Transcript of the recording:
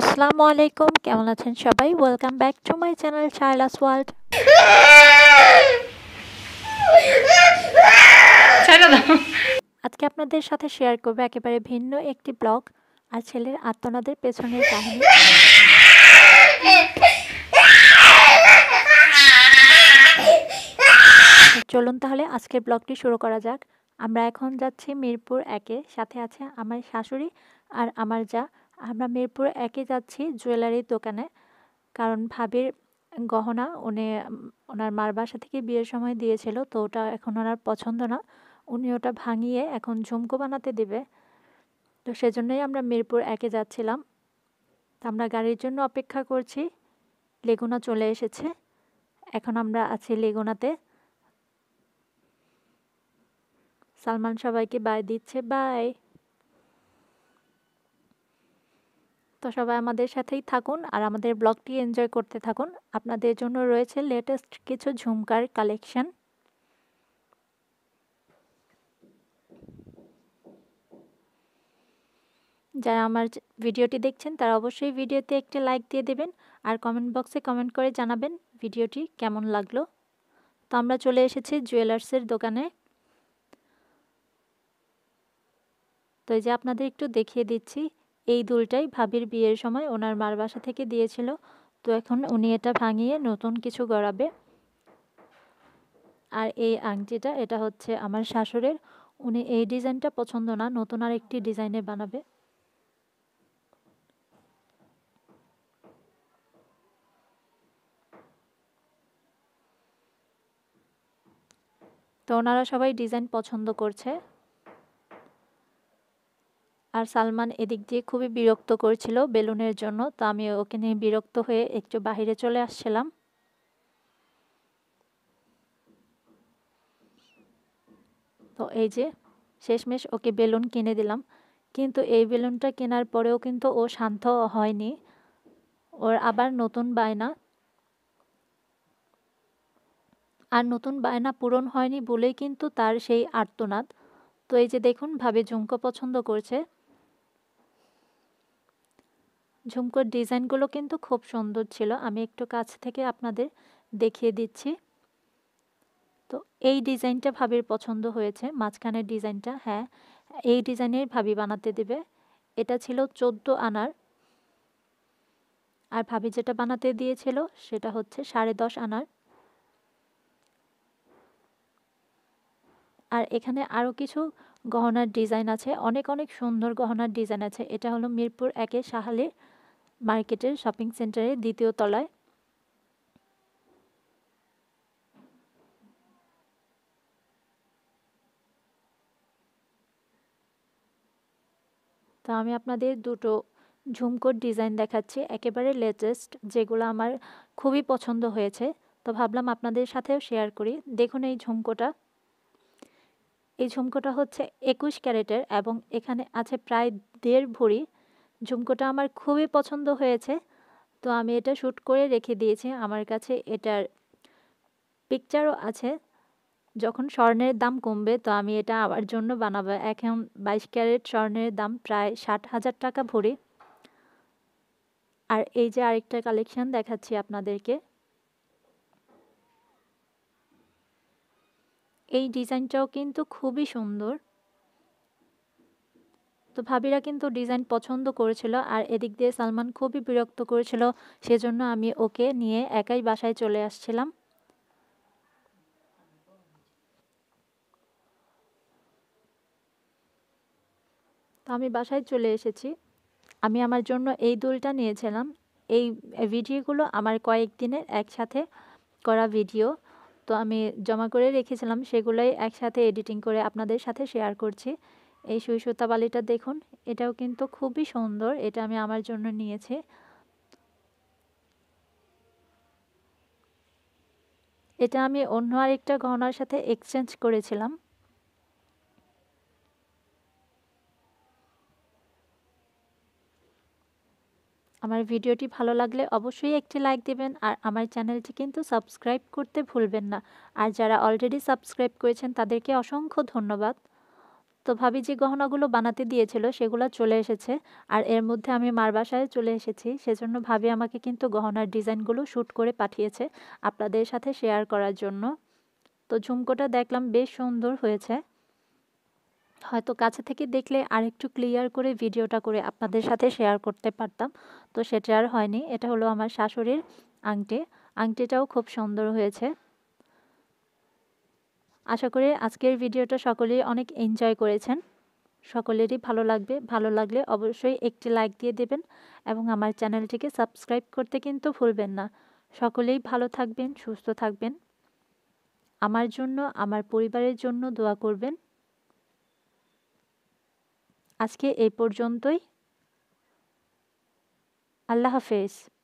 আসসালামু আলাইকুম কেমন আছেন সবাই welcome back to my channel child's world আজকে আপনাদের সাথে শেয়ার করবো একেবারে ভিন্ন একটি ব্লগ আর ছেলের আত্মনাদের পেছনের কাহিনী চলুন তাহলে আজকের ব্লগটি শুরু করা যাক আমরা এখন যাচ্ছি মিরপুর একে সাথে আছে আমার শাশুড়ি আর আমার যা আমরা মিরপুর একে যাচ্ছি জুয়েলারির দোকানে কারণ ভাবির গহনা উনি ওনার মার বাসা থেকে বিয়ের সময় দিয়েছিল তো ওটা এখন ওনার পছন্দ না উনি ওটা ভাঙিয়ে এখন ঝুমকো বানাতে দেবে তো সেজন্যই আমরা মিরপুর একে যাচ্ছিলাম তো আমরা গাড়ির জন্য অপেক্ষা করছি লেগুনা চলে এসেছে এখন আমরা আছি লেগুনাতে সালমান সবাইকে বাই দিচ্ছে বাই তো সবাই আমাদের সাথেই থাকুন আর আমাদের ব্লগটি এনজয় করতে থাকুন আপনাদের জন্য রয়েছে লেটেস্ট কিছু ঝুমকার কালেকশন যারা আমার ভিডিওটি দেখছেন তারা অবশ্যই ভিডিওতে একটি লাইক দিয়ে দেবেন আর কমেন্ট বক্সে কমেন্ট করে জানাবেন ভিডিওটি কেমন লাগলো তো আমরা চলে এসেছি জুয়েলার্সের দোকানে তো এই যে আপনাদের একটু দেখিয়ে দিচ্ছি এই দুলটাই ভাবির বিয়ের সময় ওনার মার বাসা থেকে দিয়েছিল তো এখন উনি এটা ভাঙিয়ে নতুন কিছু গড়াবে আর এই আংটিটা এটা হচ্ছে আমার শাশুড়ের উনি এই ডিজাইনটা পছন্দ না নতুন আর একটি ডিজাইনে বানাবে তো ওনারা সবাই ডিজাইন পছন্দ করছে আর সালমান এদিক দিয়ে খুবই বিরক্ত করছিল বেলুনের জন্য তো আমি ওকে নিয়ে বিরক্ত হয়ে একটু বাহিরে চলে আসছিলাম তো এই যে শেষমেশ ওকে বেলুন কিনে দিলাম কিন্তু এই বেলুনটা কেনার পরেও কিন্তু ও শান্ত হয়নি ওর আবার নতুন বায়না আর নতুন বায়না পূরণ হয়নি বলেই কিন্তু তার সেই আর্তনাদ তো এই যে দেখুন ভাবে ঝুমকো পছন্দ করছে ঝুমকোর ডিজাইনগুলো কিন্তু খুব সুন্দর ছিল আমি একটু কাছ থেকে আপনাদের দেখিয়ে দিচ্ছি তো এই ডিজাইনটা ভাবির পছন্দ হয়েছে মাঝখানের ডিজাইনটা হ্যাঁ এই ডিজাইনের ভাবি বানাতে দেবে এটা ছিল চোদ্দ আনার আর ভাবি যেটা বানাতে দিয়েছিল সেটা হচ্ছে সাড়ে দশ আনার আর এখানে আরও কিছু গহনার ডিজাইন আছে অনেক অনেক সুন্দর গহনার ডিজাইন আছে এটা হলো মিরপুর একে শাহালির মার্কেটের শপিং সেন্টারের দ্বিতীয় তলায় তো আমি আপনাদের দুটো ঝুমকোর ডিজাইন দেখাচ্ছি একেবারে লেটেস্ট যেগুলো আমার খুবই পছন্দ হয়েছে তো ভাবলাম আপনাদের সাথেও শেয়ার করি দেখুন এই ঝুমকোটা এই ঝুমকোটা হচ্ছে একুশ ক্যারেটের এবং এখানে আছে প্রায় দেড় ভরি ঝুমকোটা আমার খুবই পছন্দ হয়েছে তো আমি এটা শ্যুট করে রেখে দিয়েছি আমার কাছে এটার পিকচারও আছে যখন স্বর্ণের দাম কমবে তো আমি এটা আমার জন্য বানাবো এখন বাইশ ক্যারেট স্বর্ণের দাম প্রায় ষাট হাজার টাকা ভরি আর এই যে আরেকটা কালেকশন দেখাচ্ছি আপনাদেরকে এই ডিজাইনটাও কিন্তু খুবই সুন্দর তো ভাবিরা কিন্তু ডিজাইন পছন্দ করেছিল আর এদিক দিয়ে সালমান খুবই বিরক্ত করেছিল সেজন্য আমি ওকে নিয়ে একাই বাসায় চলে আসছিলাম তো আমি বাসায় চলে এসেছি আমি আমার জন্য এই দুলটা নিয়েছিলাম এই ভিডিওগুলো আমার কয়েকদিনের একসাথে করা ভিডিও তো আমি জমা করে রেখেছিলাম সেগুলোই একসাথে এডিটিং করে আপনাদের সাথে শেয়ার করছি এই সুই সুতা বালিটা দেখুন এটাও কিন্তু খুবই সুন্দর এটা আমি আমার জন্য নিয়েছি এটা আমি অন্য আরেকটা গহনার সাথে এক্সচেঞ্জ করেছিলাম আমার ভিডিওটি ভালো লাগলে অবশ্যই একটি লাইক দেবেন আর আমার চ্যানেলটি কিন্তু সাবস্ক্রাইব করতে ভুলবেন না আর যারা অলরেডি সাবস্ক্রাইব করেছেন তাদেরকে অসংখ্য ধন্যবাদ তো ভাবি যে গহনাগুলো বানাতে দিয়েছিল সেগুলো চলে এসেছে আর এর মধ্যে আমি মার বাসায় চলে এসেছি সেজন্য ভাবি আমাকে কিন্তু গহনার ডিজাইনগুলো শ্যুট করে পাঠিয়েছে আপনাদের সাথে শেয়ার করার জন্য তো ঝুমকোটা দেখলাম বেশ সুন্দর হয়েছে হয়তো কাছে থেকে দেখলে আরেকটু ক্লিয়ার করে ভিডিওটা করে আপনাদের সাথে শেয়ার করতে পারতাম তো সেটা আর হয়নি এটা হলো আমার শাশুড়ির আংটি আংটিটাও খুব সুন্দর হয়েছে আশা করি আজকের ভিডিওটা সকলেই অনেক এনজয় করেছেন সকলেরই ভালো লাগবে ভালো লাগলে অবশ্যই একটি লাইক দিয়ে দেবেন এবং আমার চ্যানেলটিকে সাবস্ক্রাইব করতে কিন্তু ভুলবেন না সকলেই ভালো থাকবেন সুস্থ থাকবেন আমার জন্য আমার পরিবারের জন্য দোয়া করবেন আজকে এই পর্যন্তই আল্লাহ হাফেজ